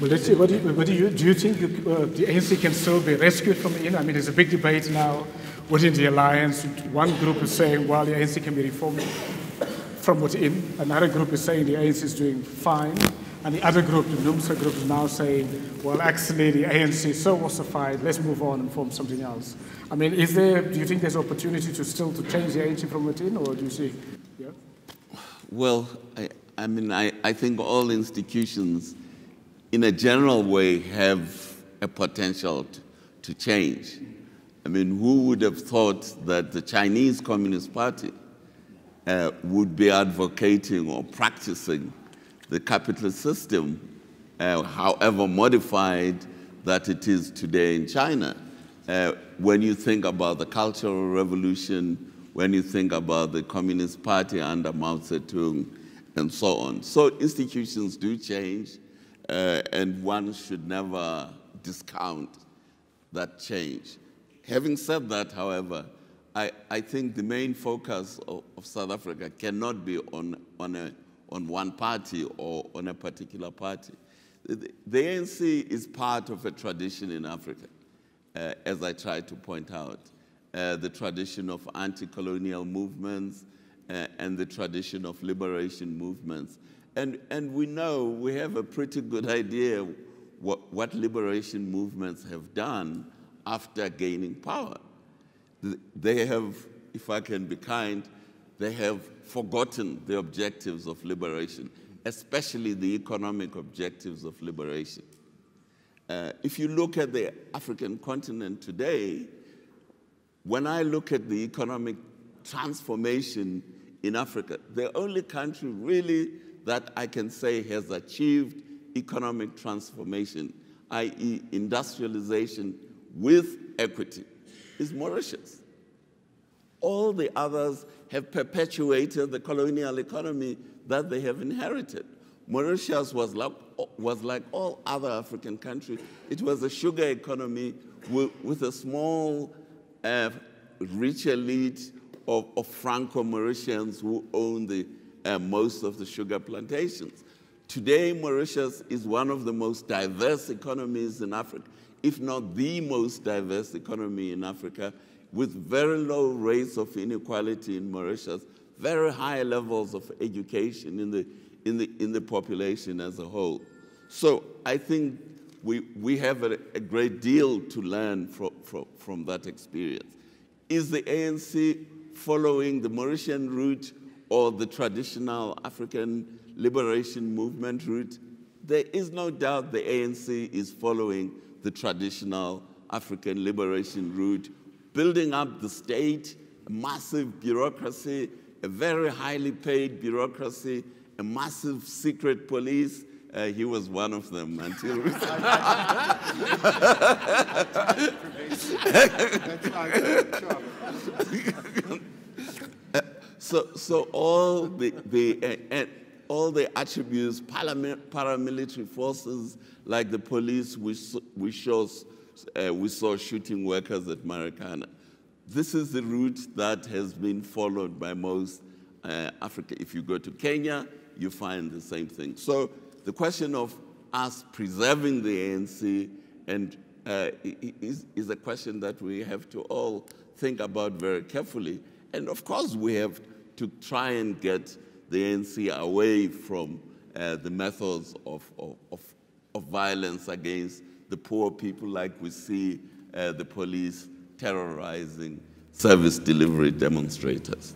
Well, let's see. What do you, what do, you do? You think you, uh, the ANC can still be rescued from the I mean, there's a big debate now within the alliance. One group is saying, well, the ANC can be reformed from within. Another group is saying the ANC is doing fine. And the other group, the NUMSA group, is now saying, well, actually, the ANC is so ossified, let's move on and form something else. I mean, is there, do you think there's opportunity to still to change the ANC from within, or do you see? Yeah? Well, I, I mean, I, I think all institutions in a general way, have a potential to, to change. I mean, who would have thought that the Chinese Communist Party uh, would be advocating or practicing the capitalist system, uh, however modified that it is today in China? Uh, when you think about the Cultural Revolution, when you think about the Communist Party under Mao Zedong, and so on. So institutions do change. Uh, and one should never discount that change. Having said that, however, I, I think the main focus of, of South Africa cannot be on, on, a, on one party or on a particular party. The, the ANC is part of a tradition in Africa, uh, as I tried to point out, uh, the tradition of anti-colonial movements uh, and the tradition of liberation movements and, and we know, we have a pretty good idea what, what liberation movements have done after gaining power. They have, if I can be kind, they have forgotten the objectives of liberation, especially the economic objectives of liberation. Uh, if you look at the African continent today, when I look at the economic transformation in Africa, the only country really that I can say has achieved economic transformation, i.e. industrialization with equity, is Mauritius. All the others have perpetuated the colonial economy that they have inherited. Mauritius was like, was like all other African countries. It was a sugar economy with, with a small, uh, rich elite of, of Franco-Mauritians who owned the uh, most of the sugar plantations. Today, Mauritius is one of the most diverse economies in Africa, if not the most diverse economy in Africa, with very low rates of inequality in Mauritius, very high levels of education in the, in the, in the population as a whole. So I think we, we have a, a great deal to learn from, from that experience. Is the ANC following the Mauritian route or the traditional African liberation movement route, there is no doubt the ANC is following the traditional African liberation route, building up the state, massive bureaucracy, a very highly paid bureaucracy, a massive secret police. Uh, he was one of them until So, so all the, the uh, eh, and eh, all the attributes, paramilitary forces like the police, we, we, saw, uh, we saw shooting workers at Marikana. This is the route that has been followed by most uh, Africa. If you go to Kenya, you find the same thing. So the question of us preserving the ANC and uh, is, is a question that we have to all think about very carefully. And of course, we have to try and get the ANC away from uh, the methods of, of, of violence against the poor people, like we see uh, the police terrorizing service delivery demonstrators.